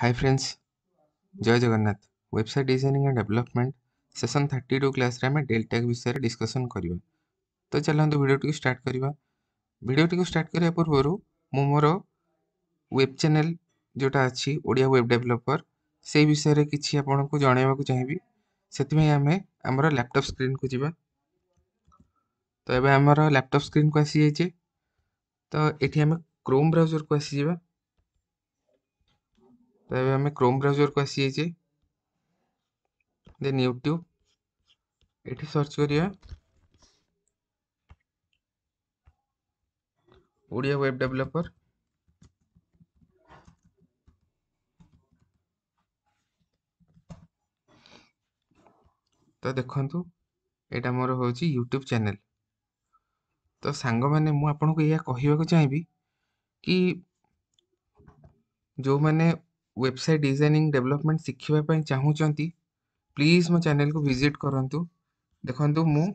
हाय friends जय Jagannath website designing and development session thirty two class में del tag विषय discussion करवा तो चलते भिडटी स्टार्ट करवा भिडटी स्टार्ट करने पूर्व मु मोर वेब चेल जोटा अच्छी ओडिया वेब डेभलपर से विषय में किसी आपको जनवाक चाहिए से आम आम लैपटप स्क्रीन को जी तो ये आम लैपटप स्क्रीन को आसी जाइए तो ये आम क्रोम ब्राउजर को आसी जावा ତେବେ ଆମେ କ୍ରୋମ୍ ବ୍ରାଉଜର୍କୁ ଆସିଯାଇଛି ଦେନ୍ ୟୁଟ୍ୟୁବ୍ ଏଠି ସର୍ଚ୍ଚ କରିବା ଓଡ଼ିଆ ୱେବ୍ ଡେଭଲପର୍ ତ ଦେଖନ୍ତୁ ଏଇଟା ମୋର ହେଉଛି ୟୁଟ୍ୟୁବ୍ ଚ୍ୟାନେଲ୍ ତ ସାଙ୍ଗମାନେ ମୁଁ ଆପଣଙ୍କୁ ଏହା କହିବାକୁ ଚାହିଁବି କି ଯେଉଁମାନେ ୱେବସାଇଟ୍ ଡିଜାଇନିଂ ଡେଭଲପମେଣ୍ଟ ଶିଖିବା ପାଇଁ ଚାହୁଁଛନ୍ତି ପ୍ଲିଜ୍ ମୋ ଚ୍ୟାନେଲ୍କୁ ଭିଜିଟ୍ କରନ୍ତୁ ଦେଖନ୍ତୁ ମୁଁ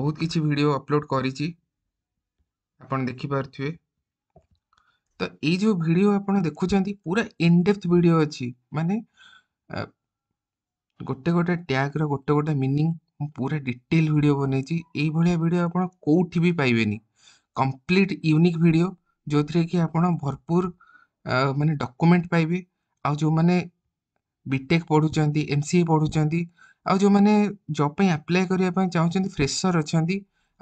ବହୁତ କିଛି ଭିଡ଼ିଓ ଅପଲୋଡ଼ କରିଛି ଆପଣ ଦେଖିପାରୁଥିବେ ତ ଏଇ ଯେଉଁ ଭିଡ଼ିଓ ଆପଣ ଦେଖୁଛନ୍ତି ପୁରା ଇନଡେପ୍ଥ ଭିଡ଼ିଓ ଅଛି ମାନେ ଗୋଟେ ଗୋଟେ ଟ୍ୟାଗ୍ର ଗୋଟେ ଗୋଟେ ମିନିଂ ମୁଁ ପୁରା ଡିଟେଲ୍ ଭିଡ଼ିଓ ବନେଇଛି ଏଇଭଳିଆ ଭିଡ଼ିଓ ଆପଣ କେଉଁଠି ବି ପାଇବେନି କମ୍ପ୍ଲିଟ୍ ୟୁନିକ୍ ଭିଡ଼ିଓ ଯେଉଁଥିରେ କି ଆପଣ ଭରପୁର मैंने डकुमेंट पाइबे आ जो मैंने बीटेक् पढ़ुं एम सी ए पढ़ुं आज जो मैंने जब आप्लाय करने चाहते फ्रेसर अच्छा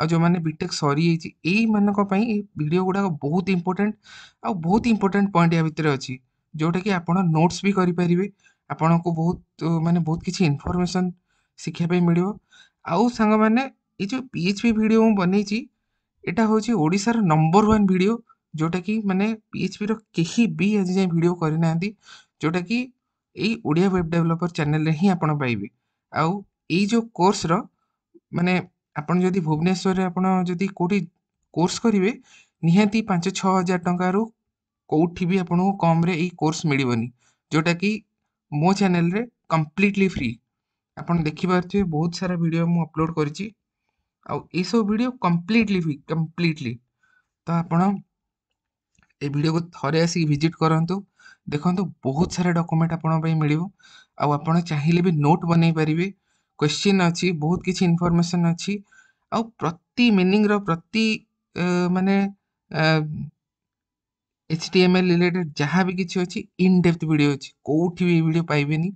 आज जो मैंने बीटेक् सरी जाइ भिड गुड़ाक बहुत इम्पोर्टाट आ बहुत इम्पोर्टाट पॉइंट या भितर अच्छी जोटा कि आप नोट्स भी करेंगे आपण को बहुत मानते बहुत किसी इनफर्मेसन शिखापी मिल मैंने ये पी एच पी भिड मुझ बनई हूँ ओडार नंबर वन भिडियो ଯେଉଁଟାକି ମାନେ ପିଏଚ୍ପିର କେହି ବି ଆଜି ଯାଏଁ ଭିଡ଼ିଓ କରିନାହାନ୍ତି ଯେଉଁଟାକି ଏଇ ଓଡ଼ିଆ ୱେବ୍ ଡେଭଲପର ଚ୍ୟାନେଲରେ ହିଁ ଆପଣ ପାଇବେ ଆଉ ଏଇ ଯେଉଁ କୋର୍ସର ମାନେ ଆପଣ ଯଦି ଭୁବନେଶ୍ୱରରେ ଆପଣ ଯଦି କେଉଁଠି କୋର୍ସ କରିବେ ନିହାତି ପାଞ୍ଚ ଛଅ ହଜାର ଟଙ୍କାରୁ କେଉଁଠି ବି ଆପଣଙ୍କୁ କମ୍ରେ ଏଇ କୋର୍ସ ମିଳିବନି ଯେଉଁଟାକି ମୋ ଚ୍ୟାନେଲରେ କମ୍ପ୍ଲିଟଲି ଫ୍ରି ଆପଣ ଦେଖିପାରୁଥିବେ ବହୁତ ସାରା ଭିଡ଼ିଓ ମୁଁ ଅପଲୋଡ଼ କରିଛି ଆଉ ଏଇସବୁ ଭିଡ଼ିଓ କମ୍ପ୍ଲିଟଲି ଫ୍ରି କମ୍ପ୍ଲିଟଲି ତ ଆପଣ ଏ ଭିଡ଼ିଓକୁ ଥରେ ଆସିକି ଭିଜିଟ୍ କରନ୍ତୁ ଦେଖନ୍ତୁ ବହୁତ ସାରା ଡକୁମେଣ୍ଟ ଆପଣଙ୍କ ପାଇଁ ମିଳିବ ଆଉ ଆପଣ ଚାହିଁଲେ ବି ନୋଟ୍ ବନେଇ ପାରିବେ କ୍ୱେଶ୍ଚିନ୍ ଅଛି ବହୁତ କିଛି ଇନଫର୍ମେସନ୍ ଅଛି ଆଉ ପ୍ରତି ମିନିଂର ପ୍ରତି ମାନେ H T M L related ଯାହା ବି କିଛି ଅଛି ଇନ୍ ଡେପ୍ଥ ଭିଡ଼ିଓ ଅଛି କେଉଁଠି ବି ଏ ଭିଡ଼ିଓ ପାଇବେନି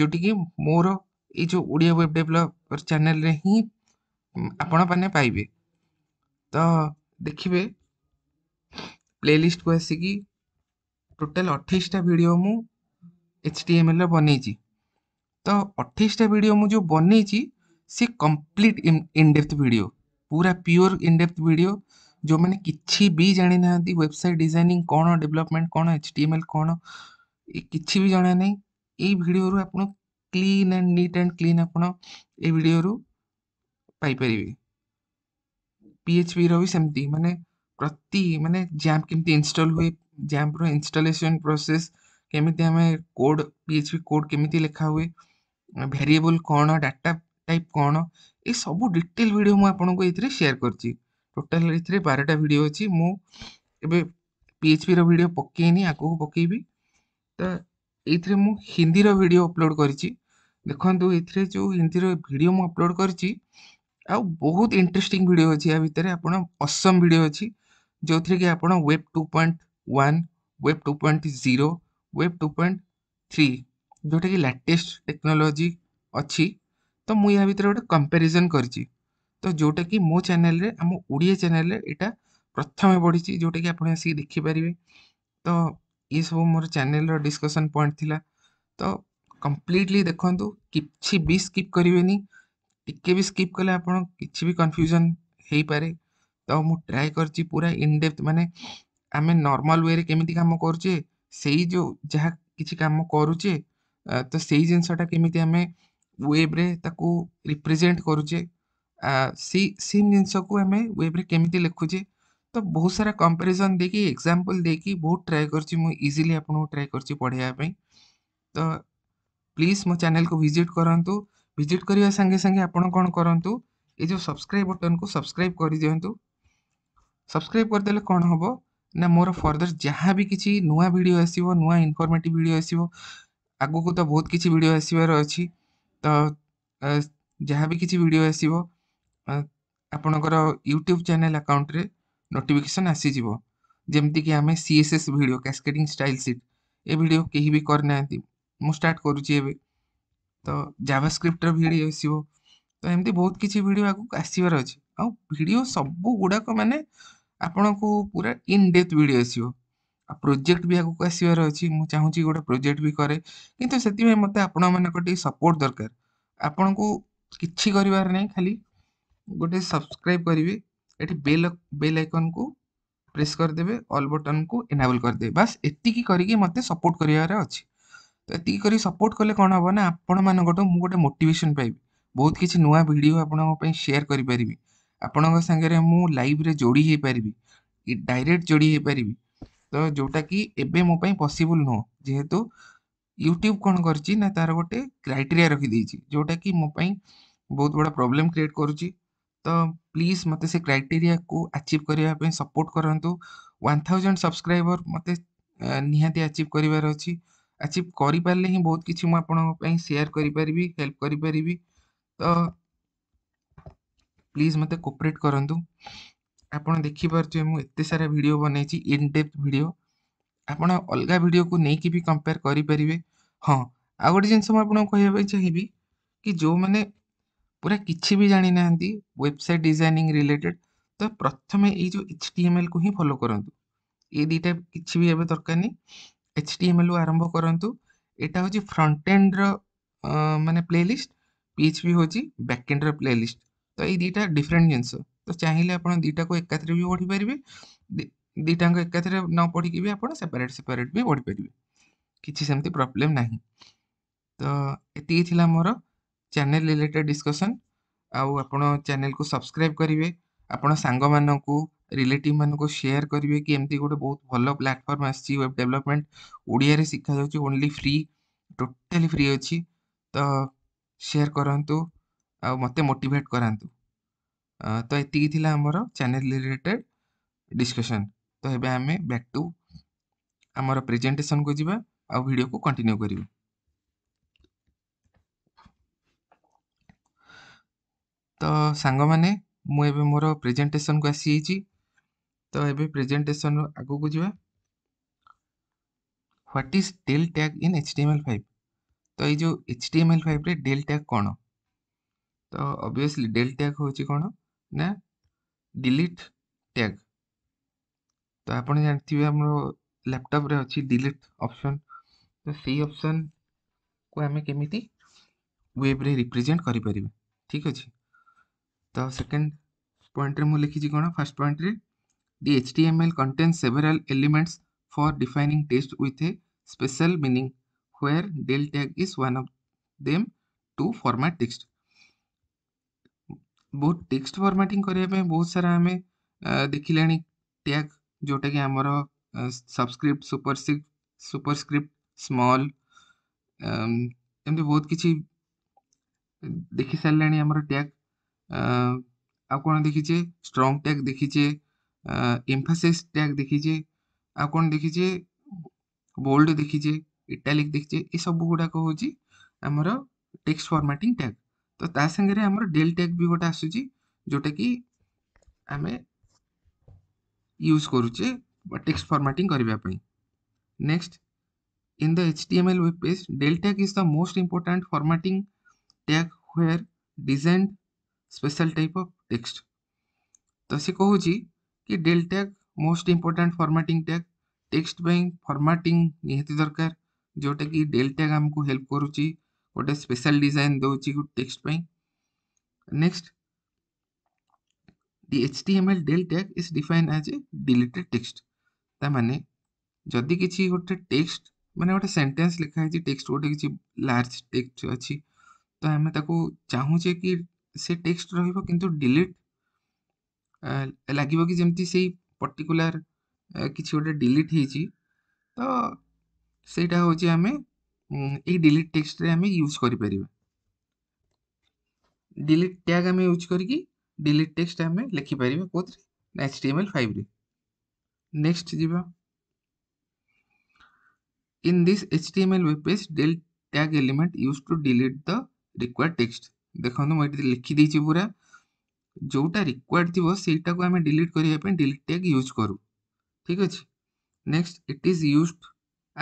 ଯେଉଁଠିକି ମୋର ଏଇ ଯେଉଁ ଓଡ଼ିଆ ୱେବ୍ ଡେଭଲପର ଚ୍ୟାନେଲ୍ରେ ହିଁ ଆପଣମାନେ ପାଇବେ ତ ଦେଖିବେ प्ले लिस्ट को आसिक टोटाल अठाईटा भिड मुचटीएमएल बनई तो अठाईटा भिड मुझे बनई सी कम्प्लीट इनडेप्थ भिड पूरा प्योर इनडेप्थ भिड जो मैंने किसी भी जाणी ना वेबसाइट डिजाइनिंग कौन डेवलपमेंट कौन एच डी एम एल कौन कि भी जाना ना ये भिडियो आप clean and neat and clean आपड़ो पाइपर पी एच रही सेमती मानने ପ୍ରତି ମାନେ ଜ୍ୟାମ୍ପ କେମିତି ଇନଷ୍ଟଲ୍ ହୁଏ ଜ୍ୟାମ୍ପର ଇନଷ୍ଟଲେସନ୍ ପ୍ରୋସେସ୍ କେମିତି ଆମେ code P H P code କେମିତି ଲେଖା ହୁଏ ଭେରିଏବଲ୍ କ'ଣ ଡାଟା ଟାଇପ୍ କ'ଣ ଏ ସବୁ ଡିଟେଲ୍ ଭିଡ଼ିଓ ମୁଁ ଆପଣଙ୍କୁ ଏଥିରେ ସେୟାର କରିଛି ଟୋଟାଲ୍ ଏଥିରେ ବାରଟା ଭିଡ଼ିଓ ଅଛି ମୁଁ ଏବେ ପି ଏଚ୍ ପିର ଭିଡ଼ିଓ ପକେଇନି ଆଗକୁ ପକେଇବି ତ ଏଇଥିରେ ମୁଁ ହିନ୍ଦୀର ଭିଡ଼ିଓ ଅପଲୋଡ଼ କରିଛି ଦେଖନ୍ତୁ ଏଥିରେ ଯେଉଁ ହିନ୍ଦୀର ଭିଡ଼ିଓ ମୁଁ ଅପଲୋଡ଼ କରିଛି ଆଉ ବହୁତ ଇଣ୍ଟରେଷ୍ଟିଂ ଭିଡ଼ିଓ ଅଛି ୟା ଭିତରେ ଆପଣ ଅସମ୍ ଭିଡ଼ିଓ ଅଛି जो थे कि आप web two point one web two point zero web two point three जोटा कि लैटेस्ट टेक्नोलोजी अच्छी तो मुझे यहाँ भितर गोटे कंपेरिजन कर तो जोटा कि मो चेल आम ओडिया चेल रहा प्रथम बढ़ी जोटा कि आप देखिपर तो ये सब मोर चेल डिस्कसन पॉइंट थी तो कम्प्लीटली देखु किसी भी स्किप करेनि टे भी स्कीप कले आप कि कन्फ्यूजन हो पाए तो मुझे ट्राए कर पूरा इनडेप्थ मानने आम नर्माल वे केमी कम करे करूचे तो से जिनसटा केमी आम वेब्रे रिप्रेजेट करूचे सेम जिनस को आम वेब्रे केमी लिखुचे तो बहुत सारा कंपेरिजन देखी दे कि बहुत ट्राए कर इजिली आप ट्राए कर पढ़ाई तो प्लीज मो चेल को भिजिट करूँ भिजिट करने सागे सागे आप कौन करूँ ये जो सब्सक्राइब बटन को सब्सक्राइब कर दिंतु सब्सक्राइब करदे कौन हम ना मोर फर्दर जहाँ भी किसी नुआ भिड आस नुआ इनफर्मेट भिड आसो को तो बहुत किसी भिड आसवर अच्छी तो जहाँ भी किसी भिड आस आपणकर यूट्यूब चेल आकाउंट्रे नोटिफिकेसन आसीज जमीक आम सी एस एस भिड कैसकेटिंग स्टाइल सीट ए भिड कहीं भी करना मुझार्ट कर तो जावा स्क्रिप्टर भिड आस तो एमती बहुत किसी भिड आगे आसवर अच्छे आ सब गुड़ाक मानने আপনক পুরা ইন ডেথ ভিডিওসিও আ প্রজেক্ট বি আকু কাসি রহি মু চাহু জি গটা প্রজেক্ট বি করে কিন্তু সেতি মে মত আপন মানকটি সাপোর্ট দরকার আপনক কিছি করিবার নে খালি গটে সাবস্ক্রাইব করিবি এটি বেল বেল আইকন কো প্রেস কর দেবে অল বাটন কো এনাবেল কর দে বাস এতি কি করি কি মত সাপোর্ট করিয়া র আচি এতি করি সাপোর্ট করলে কোন হব না আপন মানকটো মু গটে মোটিভেশন পাইব বহুত কিছি নুয়া ভিডিও আপনক পই শেয়ার করি পারিব आपण आपणे मुझे जोड़ी हो पारि डायरेक्ट जोड़ी हो पारि तो जोटा कि एवं मोपाई पसबुल नुह जेहेतु यूट्यूब कौन कर तार गोटे क्राइटे रखीदी जोटा कि मोपाई बहुत बड़ा प्रॉब्लम क्रिएट कर तो प्लीज मत से क्राइटेरिया को आचिव करने सपोर्ट करूँ वन थाउजेंड सब्सक्राइबर मत निचिव करार अच्छी आचिव करें ही बहुत किसी मुझे सेयार करी हेल्प करी तो ପ୍ଲିଜ୍ ମୋତେ କୋପରେଟ୍ କରନ୍ତୁ ଆପଣ ଦେଖିପାରୁଥିବେ ମୁଁ ଏତେ ସାରା ଭିଡ଼ିଓ ବନେଇଛି ଇନଡେପ୍ଥ ଭିଡ଼ିଓ ଆପଣ ଅଲଗା ଭିଡ଼ିଓକୁ ନେଇକି ବି କମ୍ପେୟାର କରିପାରିବେ ହଁ ଆଉ ଗୋଟେ ଜିନିଷ ମୁଁ ଆପଣଙ୍କୁ କହିବା ପାଇଁ ଚାହିଁବି କି ଯେଉଁମାନେ ପୁରା କିଛି ବି ଜାଣିନାହାନ୍ତି ୱେବସାଇଟ୍ ଡିଜାଇନିଂ ରିଲେଟେଡ଼୍ ତ ପ୍ରଥମେ ଏଇ ଯେଉଁ ଏଚ୍ ଟି ଏମ୍ ଏଲ୍କୁ ହିଁ ଫଲୋ କରନ୍ତୁ ଏ ଦୁଇଟା କିଛି ବି ଏବେ ଦରକାର ନାହିଁ ଏଚ୍ ଟି ଏମ୍ ଏଲ୍ରୁ ଆରମ୍ଭ କରନ୍ତୁ ଏଇଟା ହେଉଛି ଫ୍ରଣ୍ଟ ଏଣ୍ଡ୍ର ମାନେ ପ୍ଲେଲିଷ୍ଟ ପି ଏଚ୍ ପି ହେଉଛି ବ୍ୟାକ୍ ଏଣ୍ଡ୍ର ପ୍ଲେଲିଷ୍ଟ तो ये दुटा डिफरेन्ट जिन तो चाहिए आप दुटा को एकाथे भी बढ़ी पारे दुटा को एकाथे न पढ़ी भी आप सेपरेट सेपरेट भी बढ़ी पारे किसी सेमती प्रोब्लेम ना तो ये मोर चेल रिलेटेड डिस्कसन आप चेल को सब्सक्राइब करेंगे आपण सांग रिलेटिव को सेयार करेंगे कि एमती गोटे बहुत भल प्लाटफर्म आब डेभलपमेंट ओडिया शिखा जा ओनली फ्री टोटाली फ्री अच्छी तो सेयार करूँ ଆଉ ମୋତେ ମୋଟିଭେଟ୍ କରାନ୍ତୁ ତ ଏତିକି ଥିଲା ଆମର ଚ୍ୟାନେଲ୍ ରିଲେଟେଡ଼୍ ଡିସ୍କସନ୍ ତ ଏବେ ଆମେ ବ୍ୟାକ୍ ଟୁ ଆମର ପ୍ରେଜେଣ୍ଟେସନ୍କୁ ଯିବା ଆଉ ଭିଡ଼ିଓକୁ କଣ୍ଟିନ୍ୟୁ କରିବା ତ ସାଙ୍ଗମାନେ ମୁଁ ଏବେ ମୋର ପ୍ରେଜେଣ୍ଟେସନ୍କୁ ଆସିଯାଇଛି ତ ଏବେ ପ୍ରେଜେଣ୍ଟେସନ୍ରୁ ଆଗକୁ ଯିବା what is del tag in H D M L five ତ ଏଇ ଯେଉଁ ଏଚ୍ ଡି ଏମ୍ ଏଲ୍ ଫାଇଭ୍ରେ ଡେଲ୍ ଟ୍ୟାଗ୍ କ'ଣ तो ऑब्वियसली डेल टैग हूँ कौन ना डिलीट टैग तो आप जानते आम लैपटप्रे अच्छी डिलीट ऑप्शन तो सही ऑप्शन को आम कमी वेब्रे रिप्रेजेंट कर ठीक अच्छे तो सेकेंड पॉइंट मुझे लिखी कौन first point the H T M L contains several elements for defining test with a special meaning where del tag is one of them to format text ବହୁତ ଟେକ୍ସଟ ଫର୍ମାଟିଂ କରିବା ପାଇଁ ବହୁତ ସାରା ଆମେ ଦେଖିଲେଣି tag ଯେଉଁଟାକି ଆମର ସବସ୍କ୍ରିପ୍ଟ ସୁପରସ୍କ୍ରିପ୍ଟ ସୁପରସ୍କ୍ରିପ୍ଟ ସ୍ମଲ୍ ଏମିତି ବହୁତ କିଛି ଦେଖିସାରିଲାଣି ଆମର ଟ୍ୟାଗ୍ ଆଉ କ'ଣ ଦେଖିଛେ ଷ୍ଟ୍ରଙ୍ଗ ଟ୍ୟାଗ୍ ଦେଖିଛେ ଏମ୍ଫାସିସ୍ ଟ୍ୟାଗ୍ ଦେଖିଛେ ଆଉ କ'ଣ ଦେଖିଛେ ବୋଲ୍ଡ ଦେଖିଛେ ଇଟାଲିକ୍ ଦେଖିଛେ ଏସବୁ ଗୁଡ଼ାକ ହେଉଛି ଆମର ଟେକ୍ସଟ ଫର୍ମାଟିଂ ଟ୍ୟାଗ୍ तो सांगे आम डेल भी गोटे आसटा कि आम यूज करुचे text formatting next in the H T M L web page del is the most important formatting tag where design special type of text तो सी कौन कि del most important formatting tag text formatting निहती दरकार जोटा कि del tag आमको help करुच्छी ଗୋଟେ ସ୍ପେଶାଲ ଡିଜାଇନ୍ ଦେଉଛି ଟେକ୍ସଟ ପାଇଁ next the HTML del tag is defined as a deleted text. तामाने जदि किसी गोटे text माने गोटे sentence लिखा है text गोटे किसी large text अच्छी तो आम ताको चाहूचे कि से text रहिबो किंतु delete लागिबो कि जेमति सेही पर्टिकुलर किसी गोटे delete हेची तो सेटा होची हमें डिलीट हम्म, टेक्स्ट रे यूज करी डिलीट टैग हमें यूज करके डिलीट टेक्स्ट हमें लिखि परिबे कोथि एचटीएमएल 5 रे नेक्स्ट जीवा in this HTML web page del tag element use to delete the required text देखनो म इते लिखि दिछि पूरा जोटा रिक्वायर्ड थी से आम डिलीट करने पे डिलीट टैग यूज करूँ ठीक अच्छे next it is used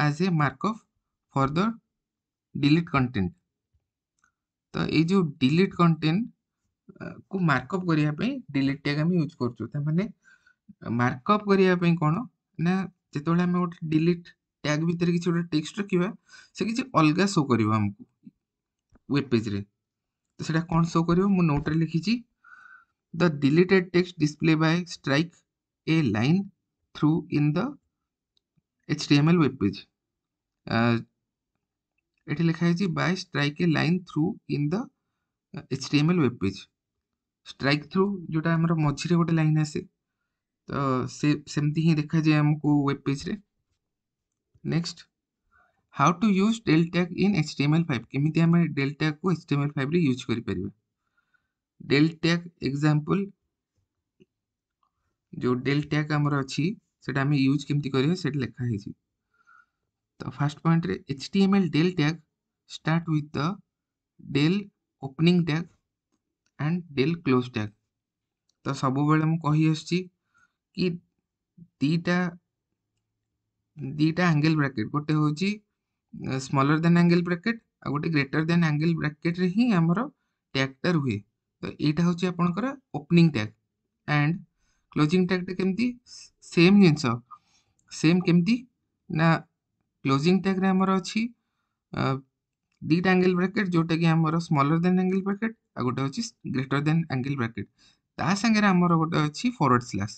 as a markup further delete content ତ ଏଇ ଯେଉଁ delete content କୁ ମାର୍କଅପ୍ କରିବା ପାଇଁ delete tag ଆମେ ୟୁଜ୍ କରୁଛୁ ତା ମାନେ ମାର୍କଅପ୍ କରିବା ପାଇଁ କ'ଣ ନା ଯେତେବେଳେ ଆମେ ଗୋଟେ delete tag ଭିତରେ କିଛି ଗୋଟେ ଟେକ୍ସଟ ରଖିବା ସେ କିଛି ଅଲଗା ଶୋ କରିବ ଆମକୁ ୱେବ୍ ପେଜ୍ରେ ତ ସେଇଟା କ'ଣ ଶୋ କରିବ ମୁଁ ନୋଟ୍ରେ ଲେଖିଛି the deleted text display by strike a line through in the H T M L web page ये लिखा by strike a line through in the H T M L web page strike through जो आम मझे गोटे line आसे तो सेमती ही देखा जाए आमको वेब पेज रे next how to use del in H T M L five केमी आम डेल को H T M L five use कर डेल टैग एग्जांपल जो डेल टैग अच्छी से यूज केमती करेंगे लिखाही ତ ଫାର୍ଷ୍ଟ ପଏଣ୍ଟରେ H T M L del tag start with the del opening tag and del close tag ତ ସବୁବେଳେ ମୁଁ କହିଆସୁଛି କି ଦୁଇଟା ଦୁଇଟା ଆଙ୍ଗେଲ୍ ବ୍ରାକେଟ୍ ଗୋଟେ ହେଉଛି ସ୍ମଲର୍ ଦେନ୍ ଆଙ୍ଗେଲ୍ ବ୍ରାକେଟ୍ ଆଉ ଗୋଟେ ଗ୍ରେଟର୍ ଦେନ୍ ଆଙ୍ଗେଲ୍ ବ୍ରାକେଟ୍ରେ ହିଁ ଆମର ଟ୍ୟାଗ୍ଟା ରୁହେ ତ ଏଇଟା ହେଉଛି ଆପଣଙ୍କର ଓପନିଂ ଟ୍ୟାଗ୍ ଆଣ୍ଡ କ୍ଲୋଜିଂ ଟ୍ୟାଗ୍ଟା କେମିତି ସେମ୍ ଜିନିଷ ସେମ୍ କେମିତି ନା କ୍ଲୋଜିଂ ଟ୍ୟାଗ୍ରେ ଆମର ଅଛି ଦୁଇଟା ଆଙ୍ଗେଲ୍ ବ୍ରାକେଟ୍ ଯେଉଁଟାକି ଆମର ସ୍ମଲର୍ ଦେନ୍ ଆଙ୍ଗେଲ୍ ବ୍ରାକେଟ୍ ଆଉ ଗୋଟେ ଅଛି ଗ୍ରେଟର୍ ଦେନ୍ ଆଙ୍ଗେଲ୍ ବ୍ରାକେଟ୍ ତା ସାଙ୍ଗରେ ଆମର ଗୋଟେ ଅଛି ଫରୱାର୍ଡ଼ ସ୍ଲାସ୍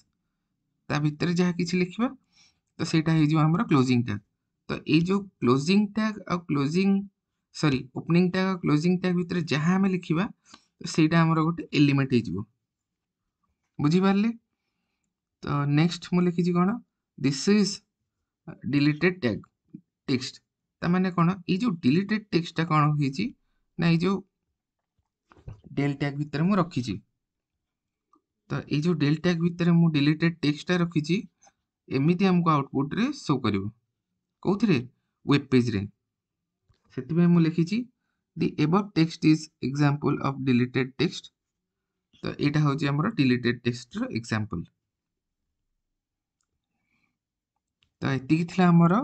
ତା ଭିତରେ ଯାହା କିଛି ଲେଖିବା ତ ସେଇଟା ହେଇଯିବ ଆମର କ୍ଲୋଜିଂ ଟ୍ୟାଗ୍ ତ ଏଇ ଯେଉଁ କ୍ଲୋଜିଂ ଟ୍ୟାଗ୍ ଆଉ କ୍ଲୋଜିଂ ସରି ଓପନିଂ ଟ୍ୟାଗ୍ ଆଉ କ୍ଲୋଜିଂ ଟ୍ୟାଗ୍ ଭିତରେ ଯାହା ଆମେ ଲେଖିବା ତ ସେଇଟା ଆମର ଗୋଟେ ଏଲିମେଣ୍ଟ ହେଇଯିବ ବୁଝିପାରିଲେ ତ ନେକ୍ସଟ ମୁଁ ଲେଖିଛି କ'ଣ this is deleted tag text তার মানে କ'ଣ ଏଇ ଯେଉଁ ଡିଲିଟେଡ୍ ଟେକ୍ସଟଟା କ'ଣ ହେଇଛି ନା ଏଇ ଯେଉଁ ଡେଲ୍ ଟ୍ୟାଗ୍ ଭିତରେ ମୁଁ ରଖିଛି ତ ଏଇ ଯେଉଁ ଡେଲ୍ ଟ୍ୟାଗ୍ ଭିତରେ ମୁଁ ଡିଲିଟେଡ୍ ଟେକ୍ସଟଟା ରଖିଛି ଏମିତି ଆମକୁ ଆଉଟପୁଟ୍ରେ ଶୋ କରିବ କେଉଁଥିରେ ୱେବ୍ ପେଜ୍ରେ ସେଥିପାଇଁ ମୁଁ ଲେଖିଛି the above text is example of deleted text ତ ଏଇଟା ହେଉଛି ଆମର ଡିଲିଟେଡ୍ ଟେକ୍ସଟର ଏକ୍ଜାମ୍ପଲ୍ ତ ଏତିକି ଥିଲା ଆମର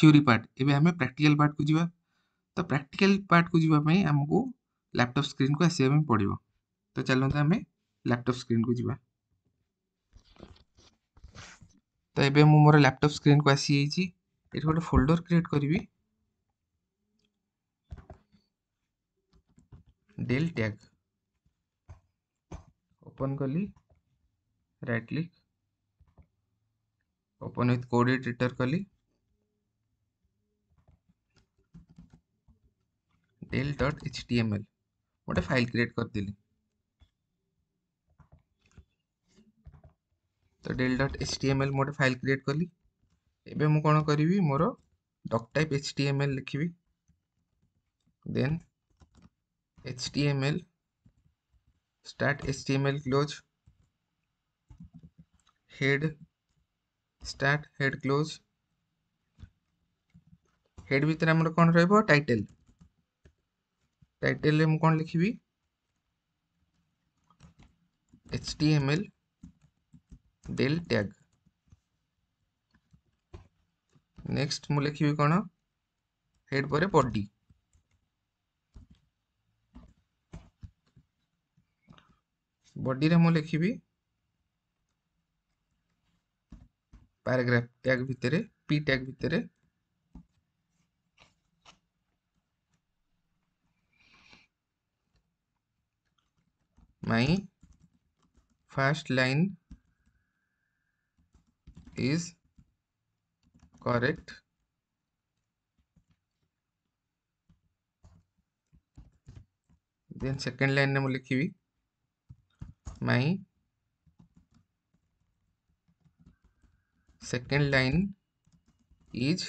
थिरी पार्ट एम प्राक्टिकाल पार्ट को जी तो प्राक्टिकाल पार्ट को जीवाई आमको लैपटप स्क्रीन को आसवाप पड़ो तो चलो आम लैपटप स्क्रीन को जीवा तो ये मोर लैपटप स्क्रीन को आसी जाइए ये गोटे फोल्डर क्रिएट करी डेल टैग ओपन कली right click open with code editor कली del dot H T M L गोटे फाइल क्रिएट करदे तो del dot H T M L मोटे फाइल क्रिएट कली एवं मुझे कौन करी मोर doc type H D M L लिखी then H T M L start H T M L close head start head close head भितर आम कौन रहा टाइटल ટાઇટલ એમ કોણ લખીવી html del tag next ମୁଁ ଲେଖିବି କ'ଣ head ପରେ body body ରେ ମୁଁ ଲେଖିବି paragraph टैग ଭିତରେ पी टैग ଭିତରେ my first line is correct then second line में लिखी my second line is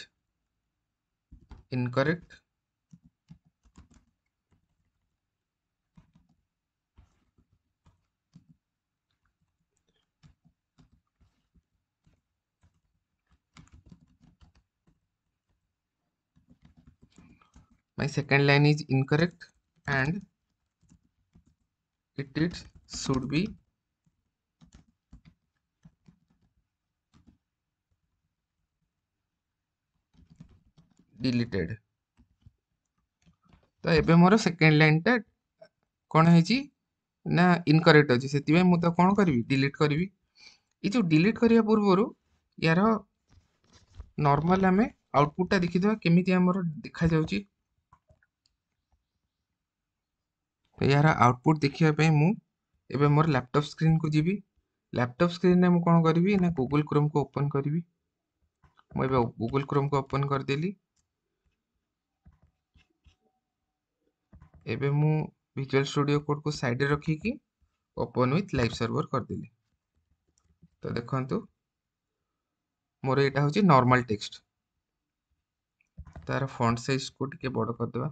incorrect my second line is incorrect and it it should be deleted तो एबे मोर सेकंड लाइन टा कोन है जी ना इनकरेक्ट अछि सेति मैं मुता कोन करबी डिलीट करबी ई जो डिलीट करिया पूर्वरो यार नॉर्मल हमें आउटपुट टा देखि दो केमिति हमर देखा जाउ तो यार आउटपुट देखापी मुझे मोर लैपटॉप स्क्रीन को जीवी लैपटॉप स्क्रीन में कौन करी ना गूगल क्रोम को ओपन करी मुझे गूगल क्रोम को ओपन करदेली एवं मुझुआल स्टूडियो कोड को सैड रखी ओपन विथ लाइव सर्वर करदेली तो देखु मोर यहाँ हूँ नॉर्मल टेक्स्ट तार फ्रंट सैज को टे बड़ करदे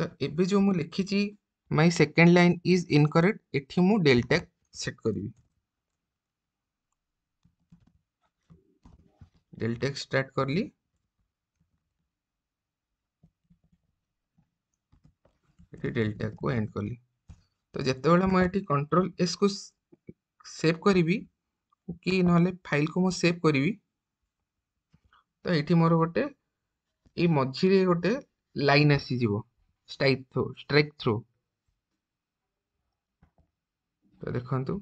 ତ ଏବେ ଯେଉଁ ମୁଁ ଲେଖିଛି my second line is incorrect ଏଠି ମୁଁ ଡେଲ୍ ଟ୍ୟାଗ୍ ସେଟ୍ କରିବି ଡେଲ୍ ଟ୍ୟାଗ୍ ଷ୍ଟାର୍ଟ କଲି ଏଠି ଡେଲ୍ ଟ୍ୟାଗ୍କୁ ଏଣ୍ଡ କଲି ତ ଯେତେବେଳେ ମୁଁ ଏଠି କଣ୍ଟ୍ରୋଲ ଏସ୍କୁ ସେଭ୍ କରିବି କି ନହେଲେ ଫାଇଲ୍କୁ ମୁଁ ସେଭ୍ କରିବି ତ ଏଇଠି ମୋର ଗୋଟେ ଏଇ ମଝିରେ ଗୋଟେ ଲାଇନ୍ ଆସିଯିବ स्ट्राइक थ्रो तो देखु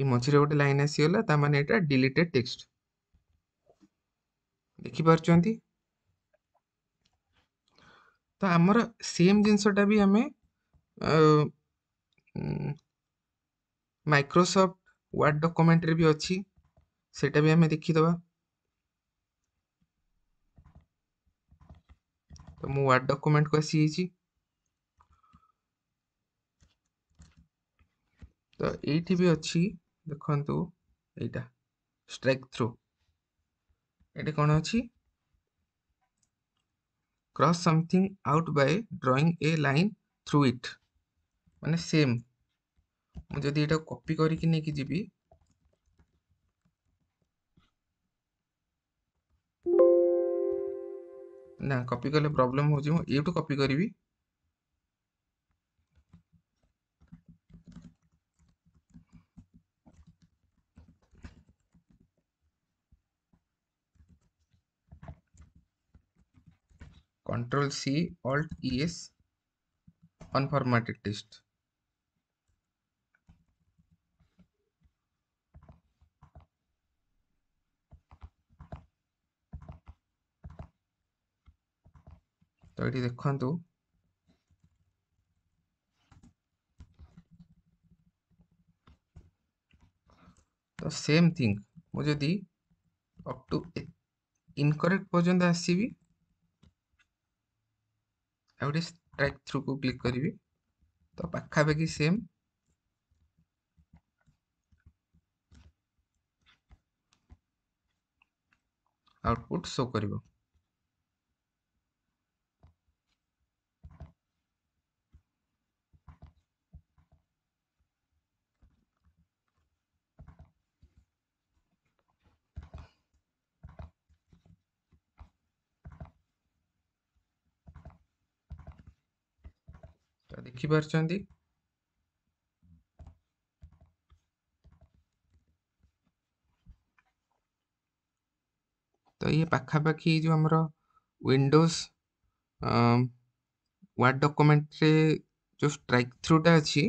ये मझे गोटे लाइन आसीगला मैंने डिलीटेड टेक्स्ट देखिपार तो आमर सेम जिनसटा भी आम माइक्रोसॉफ्ट वर्ड डॉक्यूमेंट भी अच्छी सेटा भी आम देखीद तो ୱାର୍ଡ଼ ଡକ୍ୟୁମେଣ୍ଟ କୁ ଆସିଯାଇଛି ତ ଏଇଠି ବି ଅଛି ଦେଖନ୍ତୁ ଏଇଟା ଷ୍ଟ୍ରାଇକ୍ ଥ୍ରୁ ଏଠି କ'ଣ ଅଛି cross something out by drawing a line through it माने सेम मुझे ये कॉपी करके नहीं जी ना कॉपी कले प्रॉब्लम हो जी मुझे यूट्यूब कॉपी करी भी कंट्रोल सी अल्ट ईएस अनफॉर्मेटेड टेस्ट ये देखु तो सेम तो थिंग मुझे अप टू इनकरेक्ट पर्यटन आसवि आगे स्ट्राइक थ्रू को क्लिक करी तो पखापाखि सेम आउटपुट शो करिवो ଦେଖିପାରୁଛନ୍ତି ତ ଇଏ ପାଖାପାଖି ଏଇ ଯେଉଁ ଆମର ୱିଣ୍ଡୋଜ୍ ୱାର୍ଡ଼ ଡକ୍ୟୁମେଣ୍ଟରେ ଯେଉଁ ଷ୍ଟ୍ରାଇକ୍ ଥ୍ରୁଟା ଅଛି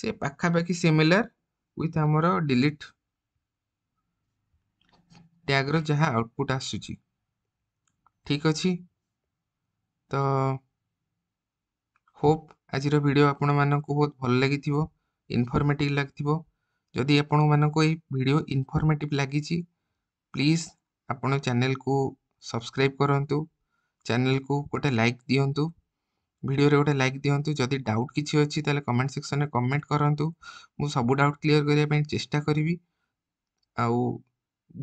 ସେ ପାଖାପାଖି ସିମିଲାର ୱିଥ୍ ଆମର ଡିଲିଟ୍ ଟ୍ୟାଗ୍ର ଯାହା ଆଉଟପୁଟ୍ ଆସୁଛି ଠିକ୍ ଅଛି ତ ହୋପ୍ आज आपण मानक बहुत भल लगी इनफर्मेटिव लगे जदि आपण मानक यो इनफर्मेट लगी प्लीज आप चेल को सब्सक्राइब करूँ चेल को गोटे लाइक दिंतु भिडर गोटे लाइक दिंतु जदि डाउट किसी अच्छी तेल कमेंट सेक्शन में कमेंट करूँ मु सब डाउट क्लीयर करने चेस्टा करी आउ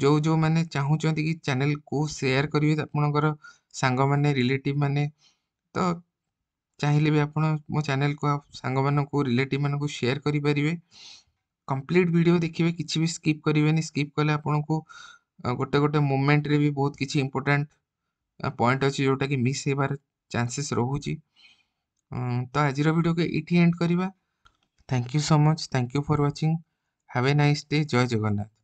जो जो मैंने चाहूँ कि चेल को सेयार करेंगे आप रिलेटिव मैंने तो चाहिए भी आप मो चेल को सांग रिलेटिव मान को सेयर करें कम्प्लीट भिड देखिए कि स्कीप करें स्कीप कले आपको गोटे गोटे मुमेंट रे भी बहुत किसी इम्पोर्टाट पॉइंट अच्छे जोटा कि मिस होबार चान्सेस रोच तो आज भिड को ये एंड करवा thank you so much thank you for watching have a nice day जय जगन्नाथ